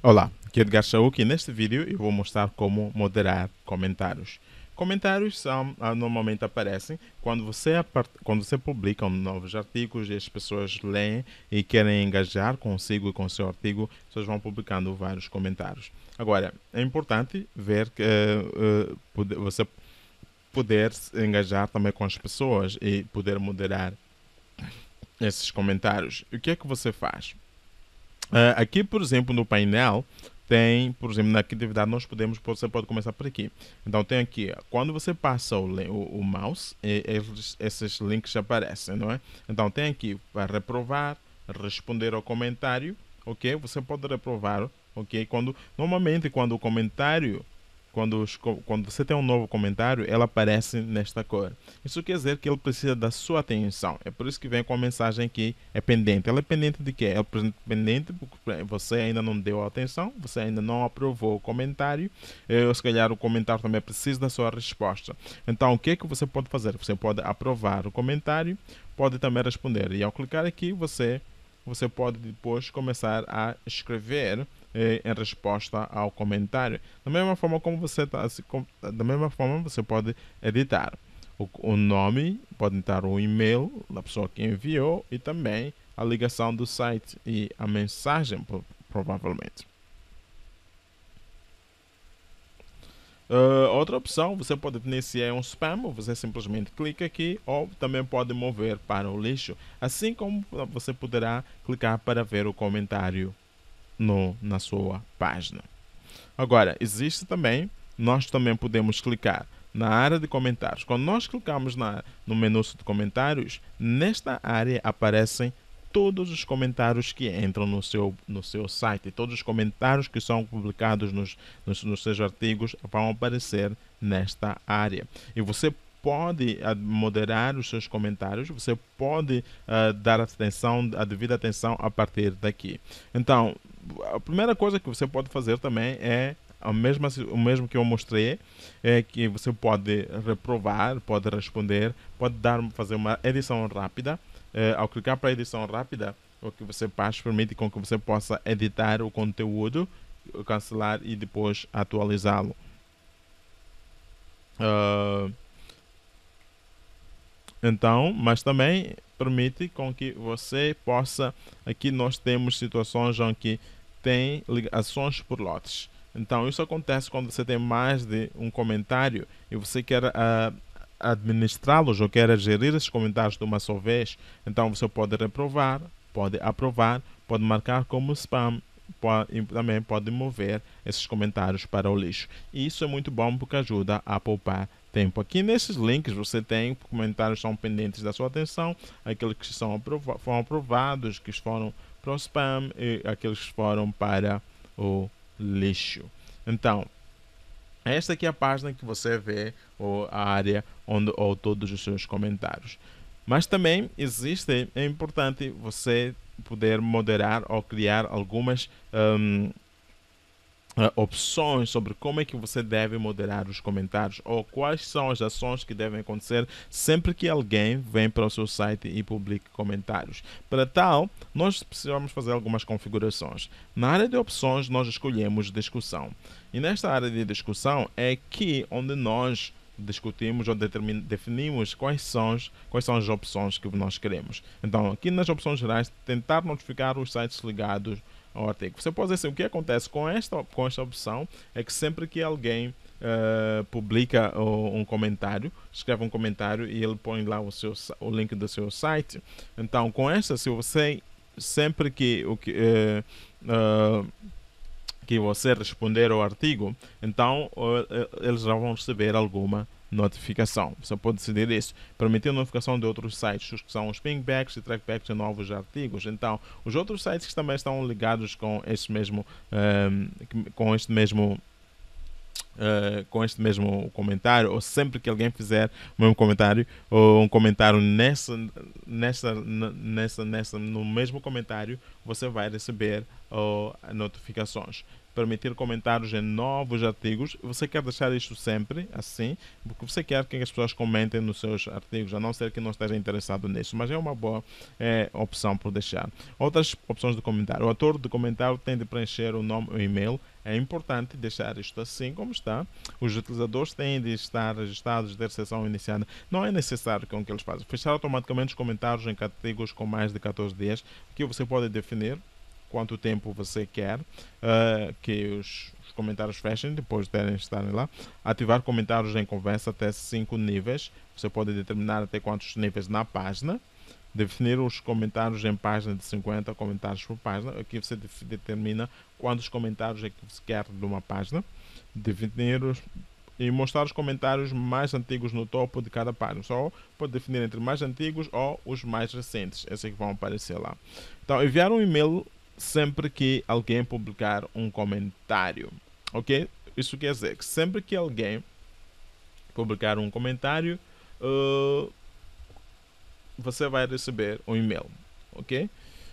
Olá, aqui é Edgar Chauk e neste vídeo eu vou mostrar como moderar comentários. Comentários são, ah, normalmente aparecem quando você, quando você publica novos artigos e as pessoas leem e querem engajar consigo e com o seu artigo, vocês vão publicando vários comentários. Agora, é importante ver que uh, pode, você poder engajar também com as pessoas e poder moderar esses comentários. O que é que você faz? Uh, aqui, por exemplo, no painel, tem, por exemplo, na atividade nós podemos, você pode começar por aqui. Então tem aqui, quando você passa o, o, o mouse, eles, esses links aparecem, não é? Então tem aqui para reprovar, responder ao comentário, ok? Você pode reprovar, ok? Quando normalmente quando o comentário quando, os, quando você tem um novo comentário, ela aparece nesta cor. Isso quer dizer que ele precisa da sua atenção. É por isso que vem com a mensagem que é pendente. Ela é pendente de quê? É pendente porque você ainda não deu atenção, você ainda não aprovou o comentário, eh, ou se calhar o comentário também precisa da sua resposta. Então, o que é que você pode fazer? Você pode aprovar o comentário, pode também responder. E ao clicar aqui, você, você pode depois começar a escrever eh, em resposta ao comentário. Da mesma forma como você tá, da mesma forma você pode editar o, o nome, pode editar o e-mail da pessoa que enviou e também a ligação do site e a mensagem, provavelmente. Uh, outra opção, você pode definir se é um spam, você simplesmente clica aqui ou também pode mover para o lixo, assim como você poderá clicar para ver o comentário no, na sua página. Agora, existe também, nós também podemos clicar na área de comentários. Quando nós clicamos na, no menu de comentários, nesta área aparecem todos os comentários que entram no seu, no seu site, todos os comentários que são publicados nos, nos, nos seus artigos vão aparecer nesta área. E você pode ah, moderar os seus comentários, você pode uh, dar atenção, a devida atenção a partir daqui. Então, a primeira coisa que você pode fazer também é a mesma, o mesmo que eu mostrei, é que você pode reprovar, pode responder, pode dar, fazer uma edição rápida. É, ao clicar para edição rápida, o que você faz permite com que você possa editar o conteúdo, cancelar e depois atualizá-lo. Uh, então, mas também permite com que você possa, aqui nós temos situações onde que tem ligações por lotes. Então, isso acontece quando você tem mais de um comentário e você quer uh, administrá-los ou quer gerir esses comentários de uma só vez. Então, você pode reprovar, pode aprovar, pode marcar como spam pode, também pode mover esses comentários para o lixo. E isso é muito bom porque ajuda a poupar tempo. Aqui nesses links você tem comentários que são pendentes da sua atenção, aqueles que são aprova foram aprovados, que foram para o spam e aqueles que foram para o lixo. Então, esta aqui é a página que você vê ou a área onde ou todos os seus comentários. Mas também existe, é importante você poder moderar ou criar algumas um, uh, opções sobre como é que você deve moderar os comentários ou quais são as ações que devem acontecer sempre que alguém vem para o seu site e publica comentários. Para tal, nós precisamos fazer algumas configurações. Na área de opções, nós escolhemos discussão. E nesta área de discussão é aqui onde nós discutimos ou definimos quais são, quais são as opções que nós queremos. Então, aqui nas opções gerais, tentar notificar os sites ligados ao artigo. Você pode dizer assim, o que acontece com esta, com esta opção é que sempre que alguém uh, publica uh, um comentário, escreve um comentário e ele põe lá o, seu, o link do seu site. Então, com esta, se você sempre que o que uh, que você responder ao artigo, então eles já vão receber alguma notificação. Você pode decidir isso, permitir notificação de outros sites, os que são os pingbacks e trackbacks de novos artigos. Então, os outros sites que também estão ligados com este mesmo, ehm, com este mesmo Uh, com este mesmo comentário, ou sempre que alguém fizer o mesmo comentário, ou um comentário nessa, nessa, nessa, nessa, no mesmo comentário, você vai receber uh, notificações permitir comentários em novos artigos. Você quer deixar isto sempre assim, porque você quer que as pessoas comentem nos seus artigos, a não ser que não esteja interessado nisso, mas é uma boa é, opção por deixar. Outras opções de comentário. O autor do comentário tem de preencher o nome e e-mail é importante deixar isto assim como está. Os utilizadores têm de estar registrados desde sessão iniciada. Não é necessário com que eles façam. Fechar automaticamente os comentários em artigos com mais de 14 dias, que você pode definir quanto tempo você quer uh, que os, os, comentários fechem depois de terem estarem lá. Ativar comentários em conversa até 5 níveis. Você pode determinar até quantos níveis na página. Definir os comentários em página de 50 comentários por página. Aqui você determina quantos comentários é que você quer de uma página. Definir os e mostrar os comentários mais antigos no topo de cada página. Só pode definir entre mais antigos ou os mais recentes, esses é que vão aparecer lá. Então, enviar um e-mail sempre que alguém publicar um comentário, ok? Isso quer dizer que sempre que alguém publicar um comentário, uh, você vai receber um e-mail, ok?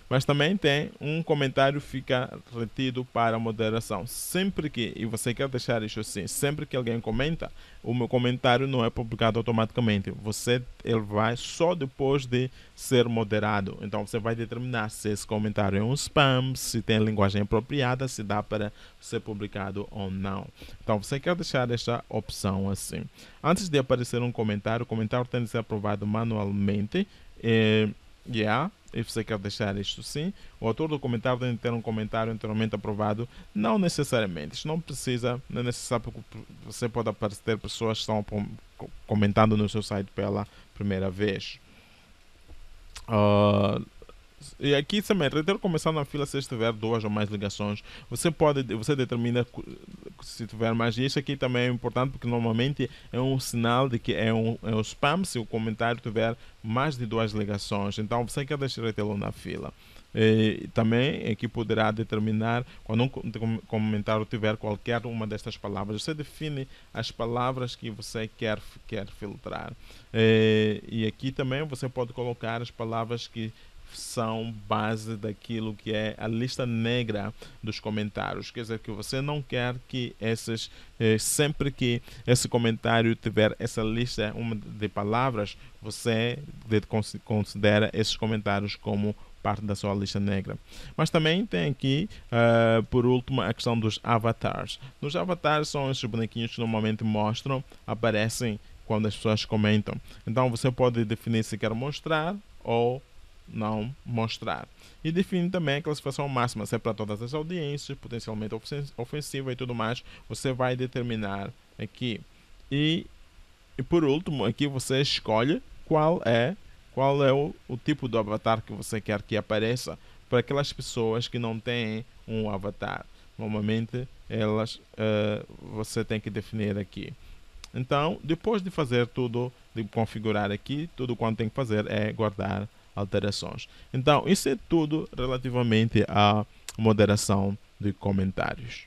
Mas também tem um comentário fica retido para moderação. Sempre que, e você quer deixar isso assim, sempre que alguém comenta, o meu comentário não é publicado automaticamente. Você ele vai só depois de ser moderado. Então você vai determinar se esse comentário é um spam, se tem linguagem apropriada, se dá para ser publicado ou não. Então você quer deixar esta opção assim. Antes de aparecer um comentário, o comentário tem de ser aprovado manualmente. Eh, e, yeah, e você quer deixar isto sim, o autor do comentário deve ter um comentário anteriormente aprovado, não necessariamente, isto não precisa, não é necessário porque você pode aparecer pessoas que estão comentando no seu site pela primeira vez. Uh, e aqui também, reitero, começar na fila, se tiver duas ou mais ligações, você pode, você determina se tiver mais. E isso aqui também é importante, porque normalmente é um sinal de que é um, é um spam se o comentário tiver mais de duas ligações. Então, você quer deixar o na fila. E também aqui poderá determinar quando um comentário tiver qualquer uma destas palavras. Você define as palavras que você quer, quer filtrar. E, e aqui também você pode colocar as palavras que são base daquilo que é a lista negra dos comentários. Quer dizer, que você não quer que esses, eh, sempre que esse comentário tiver essa lista uma de palavras, você considera esses comentários como parte da sua lista negra. Mas também tem aqui, uh, por último, a questão dos avatars. Nos avatars são esses bonequinhos que normalmente mostram, aparecem quando as pessoas comentam. Então você pode definir se quer mostrar ou não mostrar. E define também a classificação máxima, se é para todas as audiências, potencialmente ofensiva e tudo mais, você vai determinar aqui. E, e por último, aqui você escolhe qual é qual é o, o tipo do avatar que você quer que apareça para aquelas pessoas que não têm um avatar. Normalmente, elas uh, você tem que definir aqui. Então, depois de fazer tudo, de configurar aqui, tudo quanto tem que fazer é guardar alterações. Então, isso é tudo relativamente à moderação de comentários.